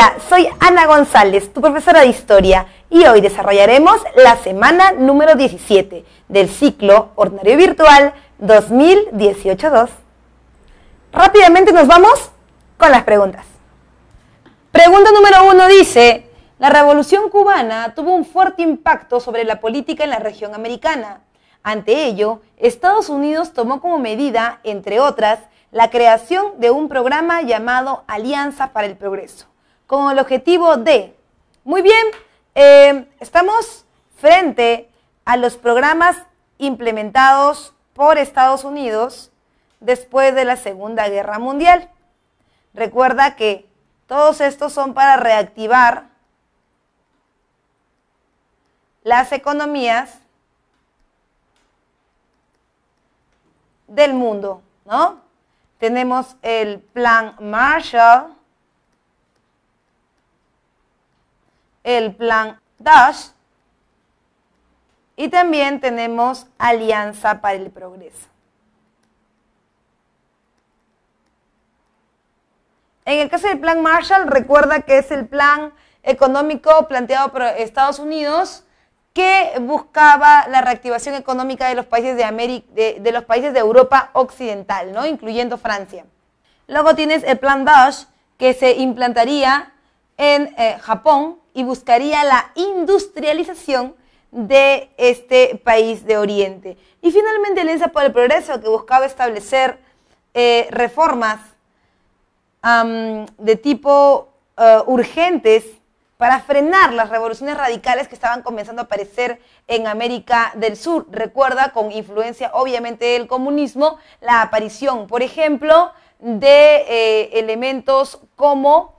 Hola, soy Ana González, tu profesora de historia, y hoy desarrollaremos la semana número 17 del ciclo Ordinario Virtual 2018-2. Rápidamente nos vamos con las preguntas. Pregunta número 1 dice, la Revolución cubana tuvo un fuerte impacto sobre la política en la región americana. Ante ello, Estados Unidos tomó como medida, entre otras, la creación de un programa llamado Alianza para el Progreso con el objetivo de... Muy bien, eh, estamos frente a los programas implementados por Estados Unidos después de la Segunda Guerra Mundial. Recuerda que todos estos son para reactivar las economías del mundo, ¿no? Tenemos el plan Marshall, el plan DASH y también tenemos Alianza para el Progreso. En el caso del plan Marshall, recuerda que es el plan económico planteado por Estados Unidos que buscaba la reactivación económica de los países de, de, los países Europa Occidental, ¿no? incluyendo Francia. Luego tienes el plan Dash, que se implantaría en eh, Japón, y buscaría la industrialización de este país de Oriente. Y finalmente Alianza por el Progreso, que buscaba establecer eh, reformas de tipo eh, urgentes para frenar las revoluciones radicales que estaban comenzando a aparecer en América del Sur. Recuerda, con influencia obviamente del comunismo, la aparición, por ejemplo, de eh, elementos como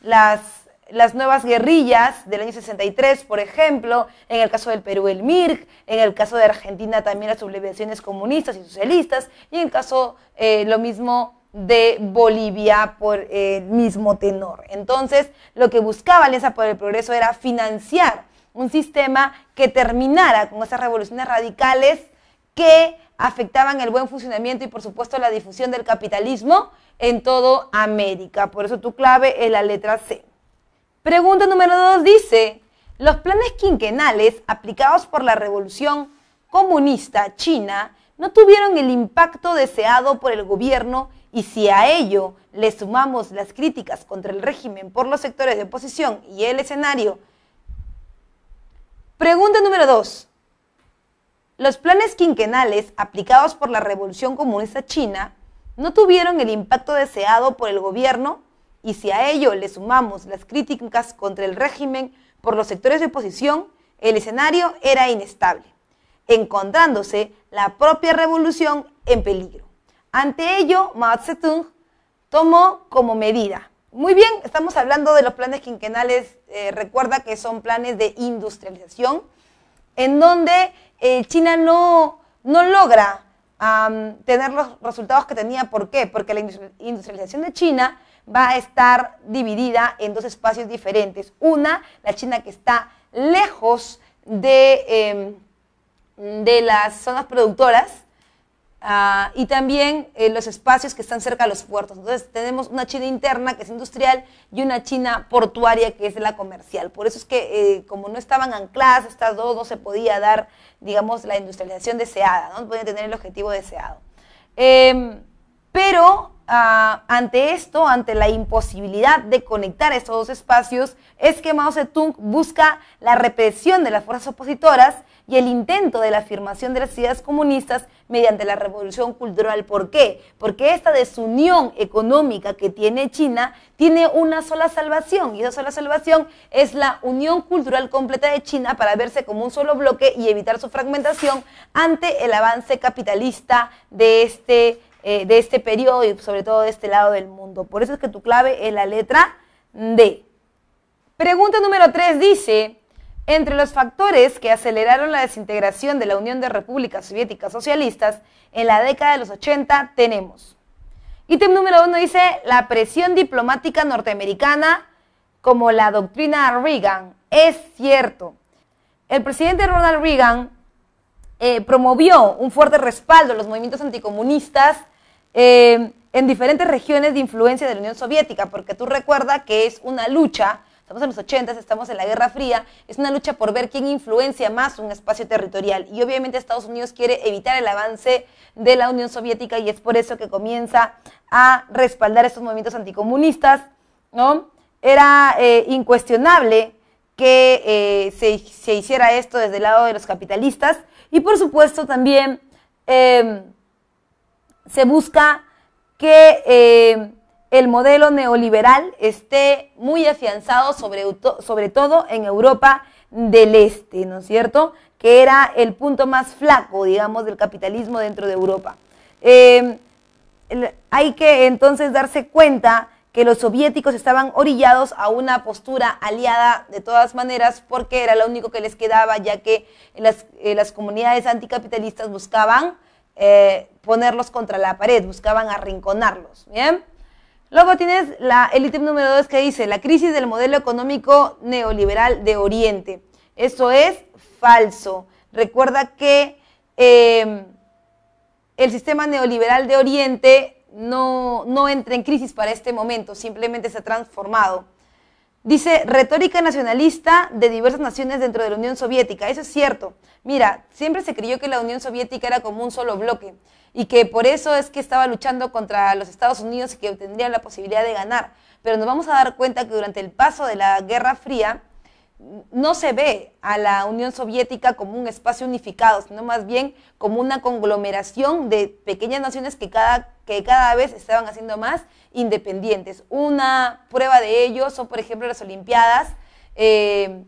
las las nuevas guerrillas del año 63, por ejemplo, en el caso del Perú el MIRC, en el caso de Argentina también las sublevaciones comunistas y socialistas, y en el caso eh, lo mismo de Bolivia por el mismo tenor. Entonces, lo que buscaba Alianza por el Progreso era financiar un sistema que terminara con esas revoluciones radicales que afectaban el buen funcionamiento y por supuesto la difusión del capitalismo en todo América. Por eso tu clave es la letra C. Pregunta número 2 dice, los planes quinquenales aplicados por la Revolución Comunista China no tuvieron el impacto deseado por el gobierno y si a ello le sumamos las críticas contra el régimen por los sectores de oposición y el escenario. Pregunta número 2. Los planes quinquenales aplicados por la Revolución Comunista China no tuvieron el impacto deseado por el gobierno y si a ello le sumamos las críticas contra el régimen por los sectores de oposición, el escenario era inestable, encontrándose la propia revolución en peligro. Ante ello, Mao Zedong tomó como medida. Muy bien, estamos hablando de los planes quinquenales, eh, recuerda que son planes de industrialización, en donde eh, China no, logra tener los resultados que tenía. ¿Por qué? Porque la industrialización de China va a estar dividida en dos espacios diferentes. Una, la China que está lejos de, em, de las zonas productoras ah, y también eh, los espacios que están cerca de los puertos. Entonces tenemos una China interna que es industrial y una China portuaria que es la comercial. Por eso es que eh, como no estaban ancladas estas dos, no se podía dar, digamos, la industrialización deseada, no, podía tener el objetivo deseado. Em, pero Ah, ante esto, ante la imposibilidad de conectar estos dos espacios, es que Mao Zedong busca la represión de las fuerzas opositoras y el intento de la afirmación de las ideas comunistas mediante la revolución cultural. ¿Por qué? Porque esta desunión económica que tiene China tiene una sola salvación y esa sola salvación es la unión cultural completa de China para verse como un solo bloque y evitar su fragmentación ante el avance capitalista de este eh, de este periodo y sobre todo de este lado del mundo. Por eso es que tu clave es la letra D. Pregunta número 3 dice, entre los factores que aceleraron la desintegración de la Unión de Repúblicas Soviéticas Socialistas en la década de los 80 tenemos. Ítem número 1 dice, la presión diplomática norteamericana como la doctrina Reagan. Es cierto. El presidente Ronald Reagan eh, promovió un fuerte respaldo a los movimientos anticomunistas Em, en diferentes regiones de influencia de la Unión Soviética, porque tú recuerdas que es una lucha, estamos en los 80, estamos en la Guerra Fría, es una lucha por ver quién influencia más un espacio territorial. Y obviamente Estados Unidos quiere evitar el avance de la Unión Soviética y es por eso que comienza a respaldar estos movimientos anticomunistas, ¿no? Era eh, incuestionable que eh, se, hiciera esto desde el lado de los capitalistas y por supuesto también... Em, se busca que eh, el modelo neoliberal esté muy afianzado, sobre, sobre, todo en Europa del Este, ¿no es cierto? Que era el punto más flaco, digamos, del capitalismo dentro de Europa. Eh, hay que entonces darse cuenta que los soviéticos estaban orillados a una postura aliada de todas maneras porque era lo único que les quedaba, ya que las, eh, las comunidades anticapitalistas buscaban eh, ponerlos contra la pared, buscaban arrinconarlos. ¿bien? Luego tienes la, el ítem número 2 que dice, la crisis del modelo económico neoliberal de Oriente. Eso es falso. Recuerda que em, el sistema neoliberal de Oriente no, no entra en crisis para este momento, simplemente se ha transformado. Dice, retórica nacionalista de diversas naciones dentro de la Unión Soviética. Eso es cierto. Mira, siempre se creyó que la Unión Soviética era como un solo bloque y que por eso es que estaba luchando contra los Estados Unidos y que tendría la posibilidad de ganar. Pero nos vamos a dar cuenta que durante el paso de la Guerra Fría no se ve a la Unión Soviética como un espacio unificado, sino más bien como una conglomeración de pequeñas naciones que cada que cada vez estaban haciendo más independientes. Una prueba de ello son, por ejemplo, las Olimpiadas, eh,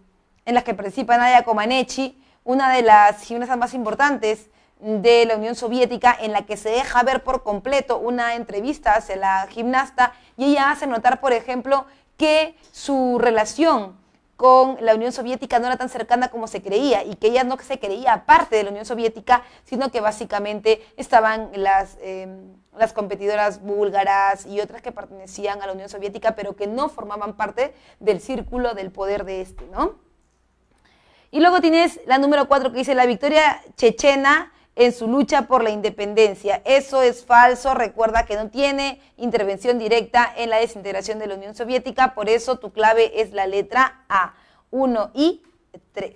en las que participa Nadia Comaneci, una de las gimnastas más importantes de la Unión Soviética, en la que se deja ver por completo una entrevista hacia la gimnasta y ella hace notar, por ejemplo, que su relación con la Unión Soviética no era tan cercana como se creía y que ella no se creía parte de la Unión Soviética, sino que básicamente estaban las, em, las competidoras búlgaras y otras que pertenecían a la Unión Soviética, pero que no formaban parte del círculo del poder de este, ¿no? Y luego tienes la número 4 que dice la victoria chechena en su lucha por la independencia. Eso es falso. Recuerda que no tiene intervención directa en la desintegración de la Unión Soviética. Por eso tu clave es la letra A. 1 y 3.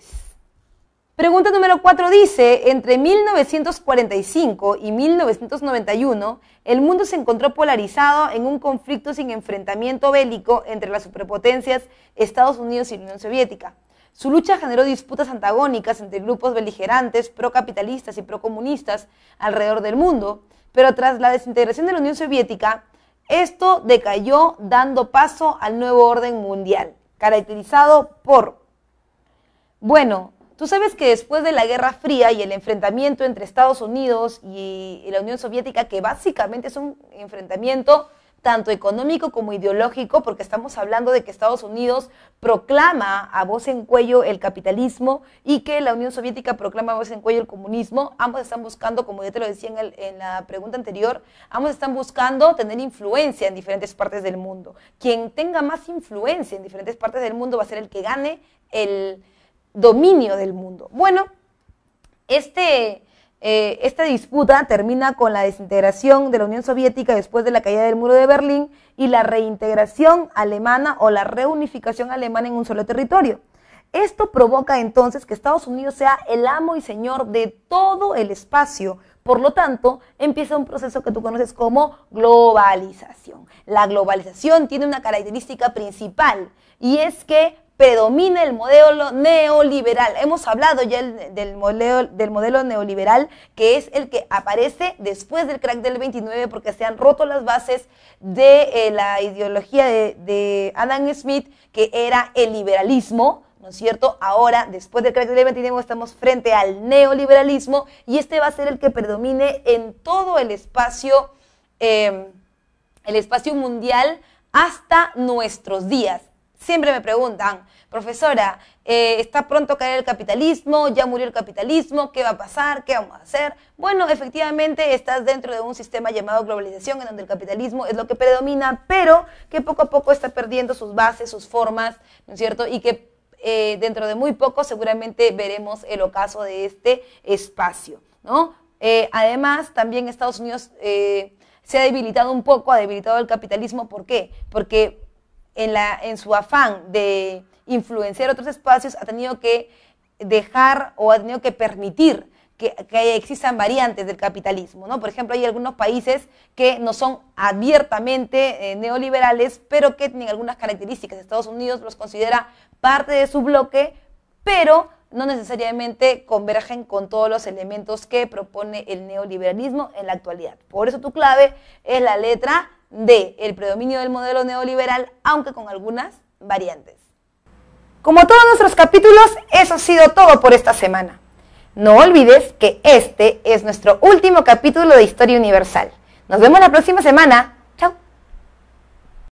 Pregunta número 4 dice, entre 1945 y 1991, el mundo se encontró polarizado en un conflicto sin enfrentamiento bélico entre las superpotencias Estados Unidos y Unión Soviética. Su lucha generó disputas antagónicas entre grupos beligerantes procapitalistas y procomunistas alrededor del mundo, pero tras la desintegración de la Unión Soviética, esto decayó dando paso al nuevo orden mundial, caracterizado por, bueno, tú sabes que después de la Guerra Fría y el enfrentamiento entre Estados Unidos y la Unión Soviética, que básicamente es un enfrentamiento tanto económico como ideológico, porque estamos hablando de que Estados Unidos proclama a voz en cuello el capitalismo y que la Unión Soviética proclama a voz en cuello el comunismo. Ambos están buscando, como ya te lo decía en, en la pregunta anterior, ambos están buscando tener influencia en diferentes partes del mundo. Quien tenga más influencia en diferentes partes del mundo va a ser el que gane el dominio del mundo. Bueno, este eh, esta disputa termina con la desintegración de la Unión Soviética después de la caída del muro de Berlín y la reintegración alemana o la reunificación alemana en un solo territorio. Esto provoca entonces que Estados Unidos sea el amo y señor de todo el espacio. Por lo tanto, empieza un proceso que tú conoces como globalización. La globalización tiene una característica principal y es que predomina el modelo neoliberal. Hemos hablado ya del, modelo, del modelo neoliberal, que es el que aparece después del crack del 29, porque se han roto las bases de eh, la ideología de, Adam Smith, que era el liberalismo. ¿no es cierto? Ahora, después del crack del 29, estamos frente al neoliberalismo y este va a ser el que predomine en todo el espacio, em, el espacio mundial hasta nuestros días. Siempre me preguntan, profesora, eh, ¿está pronto a caer el capitalismo? ¿Ya murió el capitalismo? ¿Qué va a pasar? ¿Qué vamos a hacer? Bueno, efectivamente estás dentro de un sistema llamado globalización en donde el capitalismo es lo que predomina, pero que poco a poco está perdiendo sus bases, sus formas, ¿no es cierto? Y que eh, dentro de muy poco seguramente veremos el ocaso de este espacio, ¿no? Eh, además, también Estados Unidos se ha debilitado un poco, ha debilitado el capitalismo. ¿Por qué? Porque en, su afán de influenciar otros espacios, ha tenido que dejar o ha tenido que permitir que, existan variantes del capitalismo, Por ejemplo, hay algunos países que no son abiertamente eh, neoliberales, pero que tienen algunas características. Estados Unidos los considera parte de su bloque, pero no necesariamente convergen con todos los elementos que propone el neoliberalismo en la actualidad. Por eso tu clave es la letra de el predominio del modelo neoliberal, aunque con algunas variantes. Como todos nuestros capítulos, eso ha sido todo por esta semana. No olvides que este es nuestro último capítulo de Historia Universal. Nos vemos la próxima semana.